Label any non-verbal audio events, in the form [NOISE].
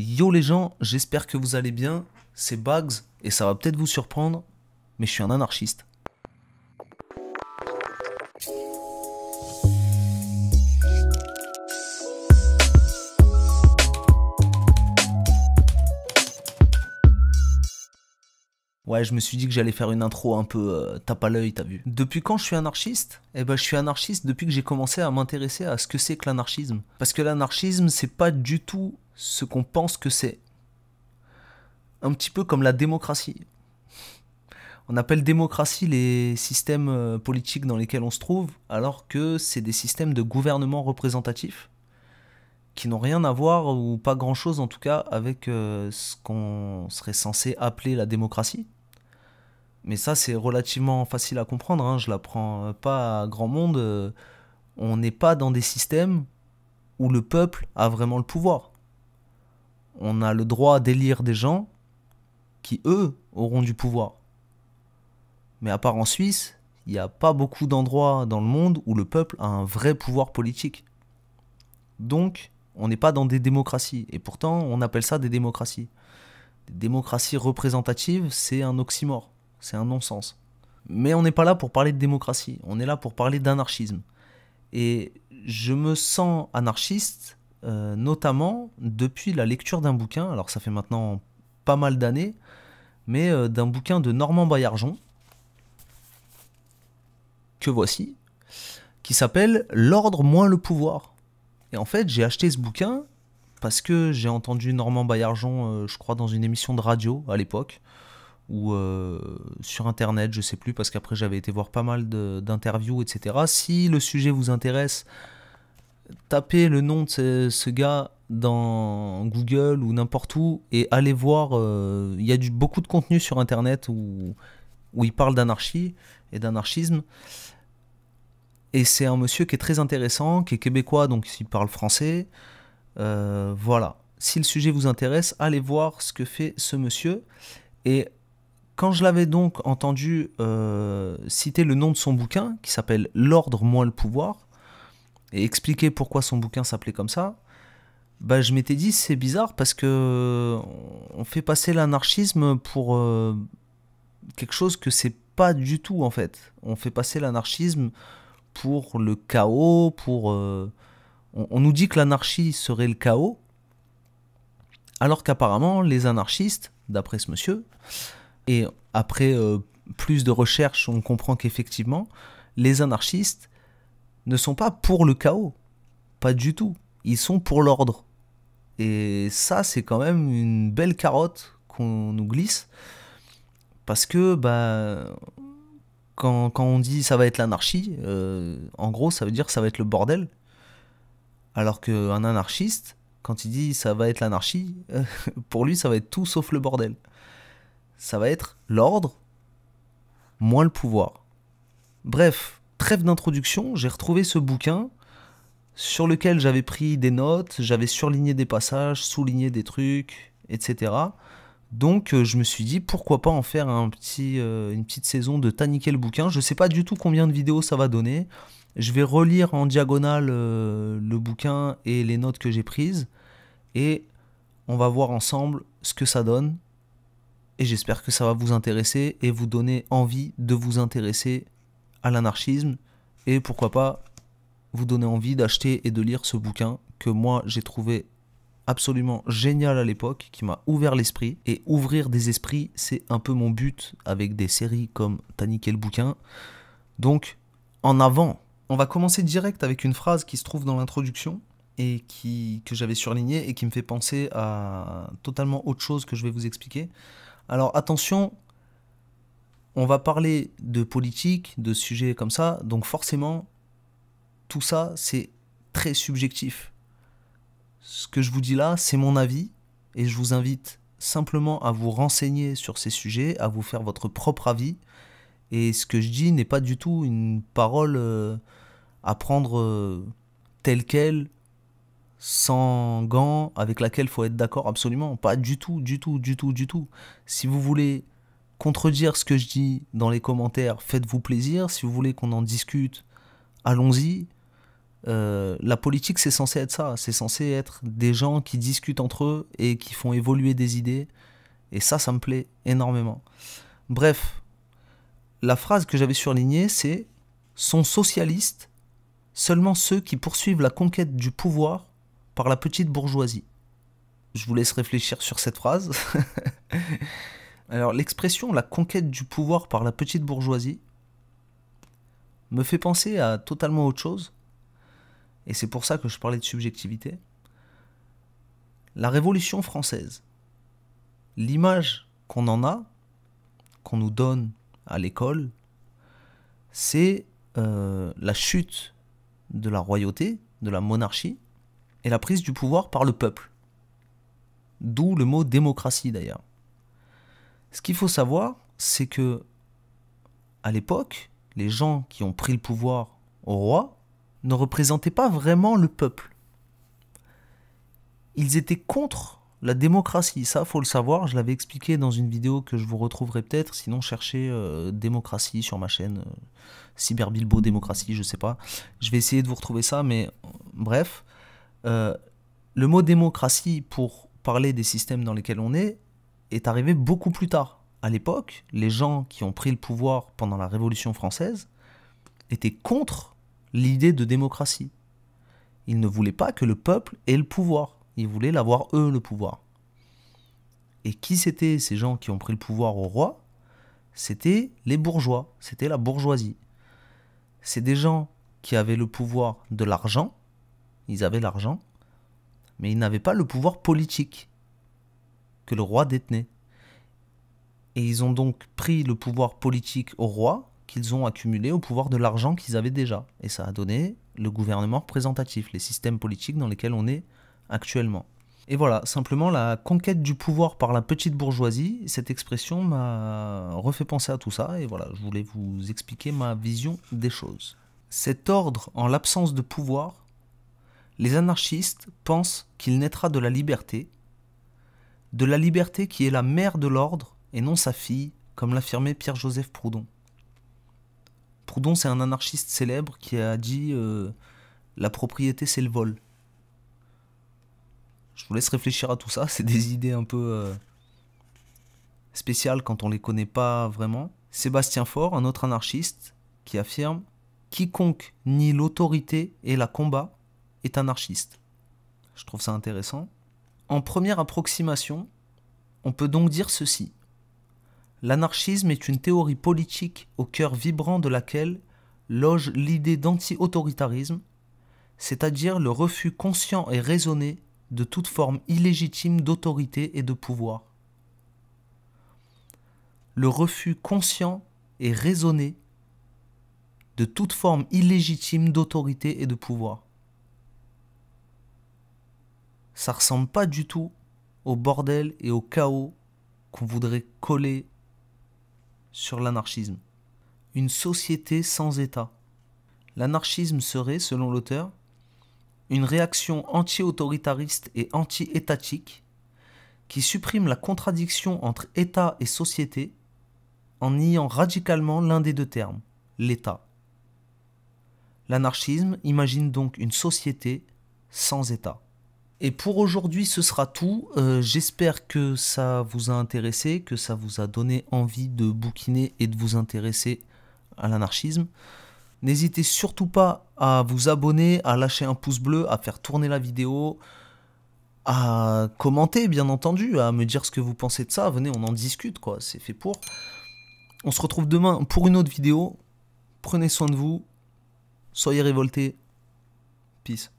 Yo les gens, j'espère que vous allez bien. C'est Bugs et ça va peut-être vous surprendre, mais je suis un anarchiste. Ouais, je me suis dit que j'allais faire une intro un peu euh, tape à l'œil, t'as vu. Depuis quand je suis anarchiste Eh ben, je suis anarchiste depuis que j'ai commencé à m'intéresser à ce que c'est que l'anarchisme. Parce que l'anarchisme, c'est pas du tout ce qu'on pense que c'est. Un petit peu comme la démocratie. On appelle démocratie les systèmes euh, politiques dans lesquels on se trouve, alors que c'est des systèmes de gouvernement représentatif qui n'ont rien à voir, ou pas grand-chose en tout cas, avec euh, ce qu'on serait censé appeler la démocratie. Mais ça, c'est relativement facile à comprendre, je hein. je l'apprends euh, pas à grand monde. On n'est pas dans des systèmes où le peuple a vraiment le pouvoir on a le droit d'élire des gens qui, eux, auront du pouvoir. Mais à part en Suisse, il n'y a pas beaucoup d'endroits dans le monde où le peuple a un vrai pouvoir politique. Donc, on n'est pas dans des démocraties. Et pourtant, on appelle ça des démocraties. Des démocraties représentatives, c'est un oxymore. C'est un non-sens. Mais on n'est pas là pour parler de démocratie. On est là pour parler d'anarchisme. Et je me sens anarchiste euh, notamment depuis la lecture d'un bouquin, alors ça fait maintenant pas mal d'années, mais euh, d'un bouquin de Normand Baillargeon, que voici, qui s'appelle L'ordre moins le pouvoir. Et en fait, j'ai acheté ce bouquin parce que j'ai entendu Normand Baillargeon, euh, je crois, dans une émission de radio à l'époque, ou sur internet, je sais plus, parce qu'après j'avais été voir pas mal d'interviews, etc. Si le sujet vous intéresse, tapez le nom de ce, gars dans Google ou n'importe où et allez voir. Euh, il y a du, beaucoup de contenu sur Internet où, il parle d'anarchie et d'anarchisme. Et c'est un monsieur qui est très intéressant, qui est québécois, donc il parle français. Euh, voilà. Si le sujet vous intéresse, allez voir ce que fait ce monsieur. Et quand je l'avais donc entendu euh, citer le nom de son bouquin, qui s'appelle L'ordre, moins le pouvoir, et expliquer pourquoi son bouquin s'appelait comme ça, bah, je m'étais dit c'est bizarre parce que on fait passer l'anarchisme pour euh, quelque chose que c'est pas du tout en fait. On fait passer l'anarchisme pour le chaos, pour euh, on, nous dit que l'anarchie serait le chaos, alors qu'apparemment les anarchistes, d'après ce monsieur, et après euh, plus de recherches, on comprend qu'effectivement les anarchistes ne sont pas pour le chaos. Pas du tout. Ils sont pour l'ordre. Et ça, c'est quand même une belle carotte qu'on nous glisse. Parce que, bah, quand, on dit ça va être l'anarchie, euh, en gros, ça veut dire ça va être le bordel. Alors qu'un anarchiste, quand il dit ça va être l'anarchie, [LAUGHS] pour lui, ça va être tout sauf le bordel. Ça va être l'ordre, moins le pouvoir. Bref, trêve d'introduction, j'ai retrouvé ce bouquin sur lequel j'avais pris des notes, j'avais surligné des passages, souligné des trucs, etc. Donc euh, je me suis dit pourquoi pas en faire un petit, euh, une petite saison de taniquer le bouquin. Je ne sais pas du tout combien de vidéos ça va donner. Je vais relire en diagonale euh, le bouquin et les notes que j'ai prises. Et on va voir ensemble ce que ça donne. Et j'espère que ça va vous intéresser et vous donner envie de vous intéresser à l'anarchisme et pourquoi pas vous donner envie d'acheter et de lire ce bouquin que moi j'ai trouvé absolument génial à l'époque, qui m'a ouvert l'esprit. Et ouvrir des esprits, c'est un peu mon but avec des séries comme T'as niqué bouquin. Donc, en avant, on va commencer direct avec une phrase qui se trouve dans l'introduction et qui, que j'avais surligné et qui me fait penser à totalement autre chose que je vais vous expliquer. Alors attention, on va parler de politique, de sujets comme ça, donc forcément, tout ça, c'est très subjectif. Ce que je vous dis là, c'est mon avis, et je vous invite simplement à vous renseigner sur ces sujets, à vous faire votre propre avis, et ce que je dis n'est pas du tout une parole euh, à prendre euh, telle qu'elle, sans gants, avec laquelle il faut être d'accord absolument, pas du tout, du tout, du tout, du tout. Si vous voulez contredire ce que je dis dans les commentaires, faites-vous plaisir. Si vous voulez qu'on en discute, allons-y. Euh, la politique, c'est censé être ça. C'est censé être des gens qui discutent entre eux et qui font évoluer des idées. Et ça, ça me plaît énormément. Bref, la phrase que j'avais surlignée, c'est Sont socialistes seulement ceux qui poursuivent la conquête du pouvoir par la petite bourgeoisie. Je vous laisse réfléchir sur cette phrase. [LAUGHS] Alors l'expression la conquête du pouvoir par la petite bourgeoisie me fait penser à totalement autre chose, et c'est pour ça que je parlais de subjectivité. La Révolution française, l'image qu'on en a, qu'on nous donne à l'école, c'est euh, la chute de la royauté, de la monarchie, et la prise du pouvoir par le peuple. D'où le mot démocratie d'ailleurs. Ce qu'il faut savoir, c'est que à l'époque, les gens qui ont pris le pouvoir au roi ne représentaient pas vraiment le peuple. Ils étaient contre la démocratie, ça faut le savoir, je l'avais expliqué dans une vidéo que je vous retrouverai peut-être, sinon cherchez euh, démocratie sur ma chaîne, euh, cyberbilbo démocratie, je sais pas. Je vais essayer de vous retrouver ça, mais euh, bref. le mot démocratie, pour parler des systèmes dans lesquels on est, est arrivé beaucoup plus tard. À l'époque, les gens qui ont pris le pouvoir pendant la Révolution française étaient contre l'idée de démocratie. Ils ne voulaient pas que le peuple ait le pouvoir. Ils voulaient l'avoir eux, le pouvoir. Et qui c'était ces gens qui ont pris le pouvoir au roi C'était les bourgeois, c'était la bourgeoisie. C'est des gens qui avaient le pouvoir de l'argent, ils avaient l'argent, mais ils n'avaient pas le pouvoir politique que le roi détenait. Et ils ont donc pris le pouvoir politique au roi qu'ils ont accumulé au pouvoir de l'argent qu'ils avaient déjà. Et ça a donné le gouvernement représentatif, les systèmes politiques dans lesquels on est actuellement. Et voilà, simplement la conquête du pouvoir par la petite bourgeoisie, cette expression m'a refait penser à tout ça, et voilà, je voulais vous expliquer ma vision des choses. Cet ordre en l'absence de pouvoir, les anarchistes pensent qu'il naîtra de la liberté, de la liberté qui est la mère de l'ordre et non sa fille, comme l'affirmait Pierre-Joseph Proudhon. Proudhon, c'est un anarchiste célèbre qui a dit euh, La propriété, c'est le vol. Je vous laisse réfléchir à tout ça, [LAUGHS] c'est des idées un peu euh, spéciales quand on ne les connaît pas vraiment. Sébastien Faure, un autre anarchiste, qui affirme Quiconque nie l'autorité et la combat est anarchiste. Je trouve ça intéressant. En première approximation, on peut donc dire ceci. L'anarchisme est une théorie politique au cœur vibrant de laquelle loge l'idée d'anti-autoritarisme, c'est-à-dire le refus conscient et raisonné de toute forme illégitime d'autorité et de pouvoir. Le refus conscient et raisonné de toute forme illégitime d'autorité et de pouvoir ça ressemble pas du tout au bordel et au chaos qu'on voudrait coller sur l'anarchisme. Une société sans État. L'anarchisme serait, selon l'auteur, une réaction anti-autoritariste et anti-étatique qui supprime la contradiction entre État et société en niant radicalement l'un des deux termes, l'État. L'anarchisme imagine donc une société sans État. Et pour aujourd'hui, ce sera tout. Euh, j'espère que ça vous a intéressé, que ça vous a donné envie de bouquiner et de vous intéresser à l'anarchisme. N'hésitez surtout pas à vous abonner, à lâcher un pouce bleu, à faire tourner la vidéo, à commenter bien entendu, à me dire ce que vous pensez de ça. Venez, on en discute quoi, c'est fait pour. On se retrouve demain pour une autre vidéo. Prenez soin de vous. Soyez révoltés. Peace.